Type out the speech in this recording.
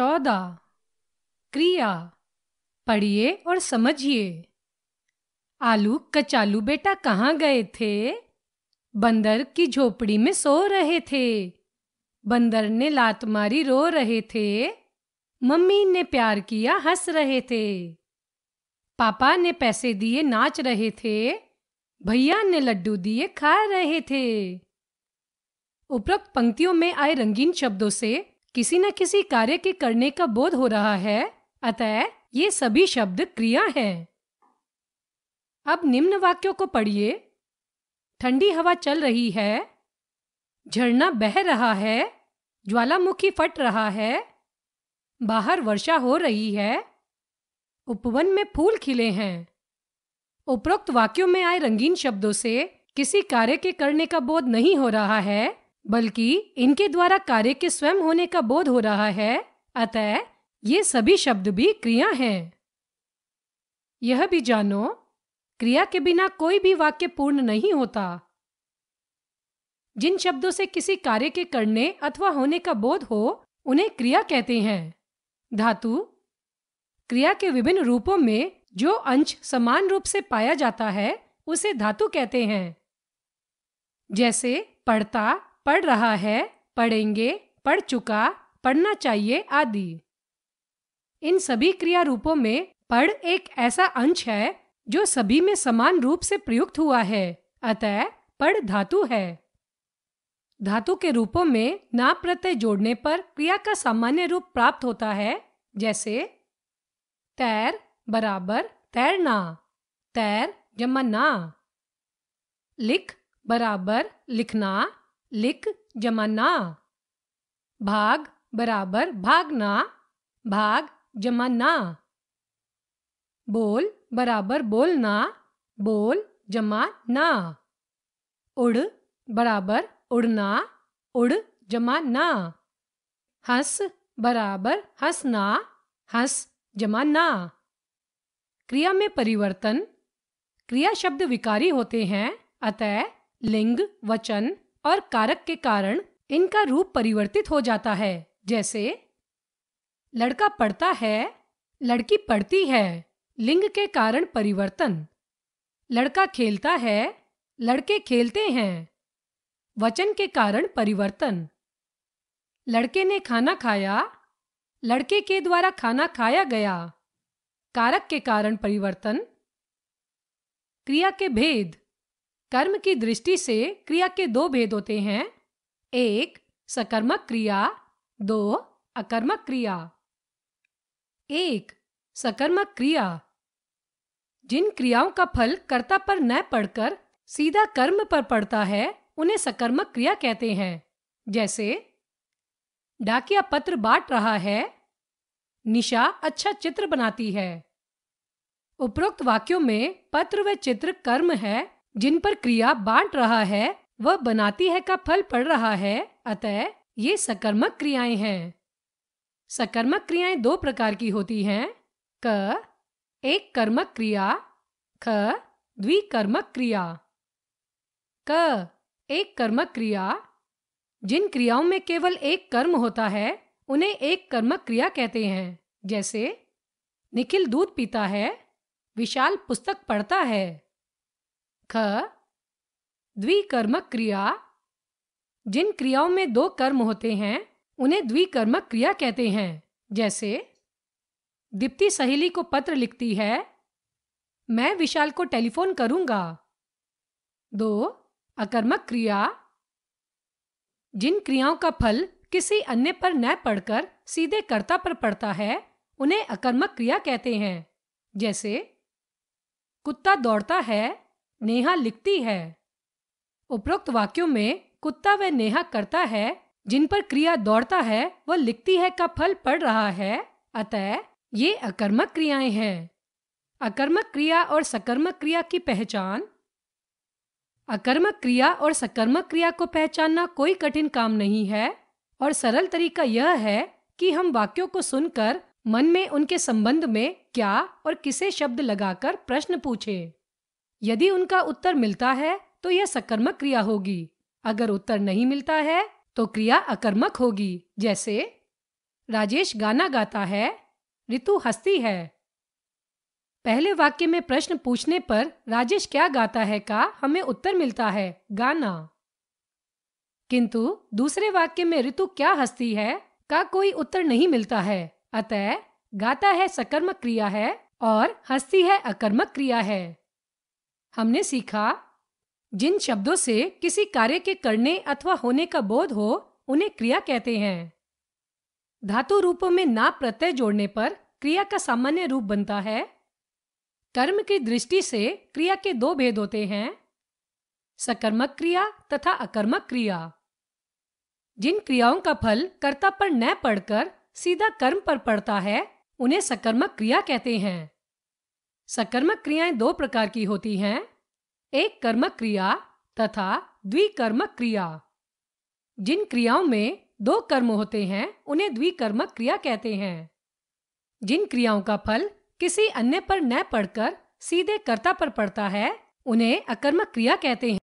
चौदह क्रिया पढ़िए और समझिए आलू कचालू बेटा कहाँ गए थे बंदर की झोपड़ी में सो रहे थे बंदर ने लात मारी रो रहे थे मम्मी ने प्यार किया हंस रहे थे पापा ने पैसे दिए नाच रहे थे भैया ने लड्डू दिए खा रहे थे उपरोक्त पंक्तियों में आए रंगीन शब्दों से किसी न किसी कार्य के करने का बोध हो रहा है अतः ये सभी शब्द क्रिया हैं। अब निम्न वाक्यों को पढ़िए ठंडी हवा चल रही है झरना बह रहा है ज्वालामुखी फट रहा है बाहर वर्षा हो रही है उपवन में फूल खिले हैं उपरोक्त वाक्यों में आए रंगीन शब्दों से किसी कार्य के करने का बोध नहीं हो रहा है बल्कि इनके द्वारा कार्य के स्वयं होने का बोध हो रहा है अतः ये सभी शब्द भी क्रिया हैं यह भी जानो क्रिया के बिना कोई भी वाक्य पूर्ण नहीं होता जिन शब्दों से किसी कार्य के करने अथवा होने का बोध हो उन्हें क्रिया कहते हैं धातु क्रिया के विभिन्न रूपों में जो अंश समान रूप से पाया जाता है उसे धातु कहते हैं जैसे पढ़ता पढ़ रहा है पढ़ेंगे पढ़ चुका पढ़ना चाहिए आदि इन सभी क्रिया रूपों में पढ़ एक ऐसा अंश है जो सभी में समान रूप से प्रयुक्त हुआ है अतः पढ़ धातु है धातु के रूपों में ना प्रत्यय जोड़ने पर क्रिया का सामान्य रूप प्राप्त होता है जैसे तैर बराबर तैरना तैर जमा ना लिख बराबर लिखना लिख जमाना भाग बराबर भागना भाग जमाना बोल बराबर बोलना बोल जमा ना उड़ बराबर उड़ना उड़ जमा ना हंस बराबर हंसना हंस जमा ना क्रिया में परिवर्तन क्रिया शब्द विकारी होते हैं अतः लिंग वचन और कारक के कारण इनका रूप परिवर्तित हो जाता है जैसे लड़का पढ़ता है लड़की पढ़ती है लिंग के कारण परिवर्तन लड़का खेलता है लड़के खेलते हैं वचन के कारण परिवर्तन लड़के ने खाना खाया लड़के के द्वारा खाना खाया गया कारक के कारण परिवर्तन क्रिया के भेद कर्म की दृष्टि से क्रिया के दो भेद होते हैं एक सकर्मक क्रिया दो अकर्मक क्रिया एक सकर्मक क्रिया जिन क्रियाओं का फल कर्ता पर न पड़कर सीधा कर्म पर पड़ता है उन्हें सकर्मक क्रिया कहते हैं जैसे डाकिया पत्र बांट रहा है निशा अच्छा चित्र बनाती है उपरोक्त वाक्यों में पत्र व चित्र कर्म है जिन पर क्रिया बांट रहा है वह बनाती है का फल पड़ रहा है अतः ये सकर्मक क्रियाएं हैं सकर्मक क्रियाएं दो प्रकार की होती हैं क एक कर्मक क्रिया ख द्विकर्मक क्रिया क एक कर्मक क्रिया जिन क्रियाओं में केवल एक कर्म होता है उन्हें एक कर्मक क्रिया कहते हैं जैसे निखिल दूध पीता है विशाल पुस्तक पढ़ता है ख द्विकर्मक क्रिया जिन क्रियाओं में दो कर्म होते हैं उन्हें द्विकर्मक क्रिया कहते हैं जैसे दीप्ति सहेली को पत्र लिखती है मैं विशाल को टेलीफोन करूंगा दो अकर्मक क्रिया जिन क्रियाओं का फल किसी अन्य पर न पड़कर सीधे कर्ता पर पड़ता है उन्हें अकर्मक क्रिया कहते हैं जैसे कुत्ता दौड़ता है नेहा लिखती है उपरोक्त वाक्यों में कुत्ता वह नेहा करता है जिन पर क्रिया दौड़ता है वह लिखती है का फल पड़ रहा है अतः ये अकर्मक क्रियाएं हैं अकर्मक क्रिया और सकर्मक क्रिया की पहचान अकर्मक क्रिया और सकर्मक क्रिया को पहचानना कोई कठिन काम नहीं है और सरल तरीका यह है कि हम वाक्यों को सुनकर मन में उनके संबंध में क्या और किसे शब्द लगाकर प्रश्न पूछें यदि उनका उत्तर मिलता है तो यह सकर्मक क्रिया होगी अगर उत्तर नहीं मिलता है तो क्रिया अकर्मक होगी जैसे राजेश गाना गाता है ऋतु हंसती है पहले वाक्य में प्रश्न पूछने पर राजेश क्या गाता है का हमें उत्तर मिलता है गाना किंतु दूसरे वाक्य में ऋतु क्या हंसती है का कोई उत्तर नहीं मिलता है अतः गाता है सकर्मक क्रिया है और हंसती है अकर्मक क्रिया है हमने सीखा जिन शब्दों से किसी कार्य के करने अथवा होने का बोध हो उन्हें क्रिया कहते हैं धातु रूपों में ना प्रत्यय जोड़ने पर क्रिया का सामान्य रूप बनता है कर्म की दृष्टि से क्रिया के दो भेद होते हैं सकर्मक क्रिया तथा अकर्मक क्रिया जिन क्रियाओं का फल कर्ता पर न पड़कर सीधा कर्म पर पड़ता है उन्हें सकर्मक क्रिया कहते हैं सकर्मक क्रियाएं दो प्रकार की होती हैं एक कर्मक क्रिया तथा द्विकर्मक क्रिया जिन क्रियाओं में दो कर्म होते हैं उन्हें द्विकर्मक क्रिया कहते हैं जिन क्रियाओं का फल किसी अन्य पर न पड़कर सीधे कर्ता पर पड़ता है उन्हें अकर्मक क्रिया कहते हैं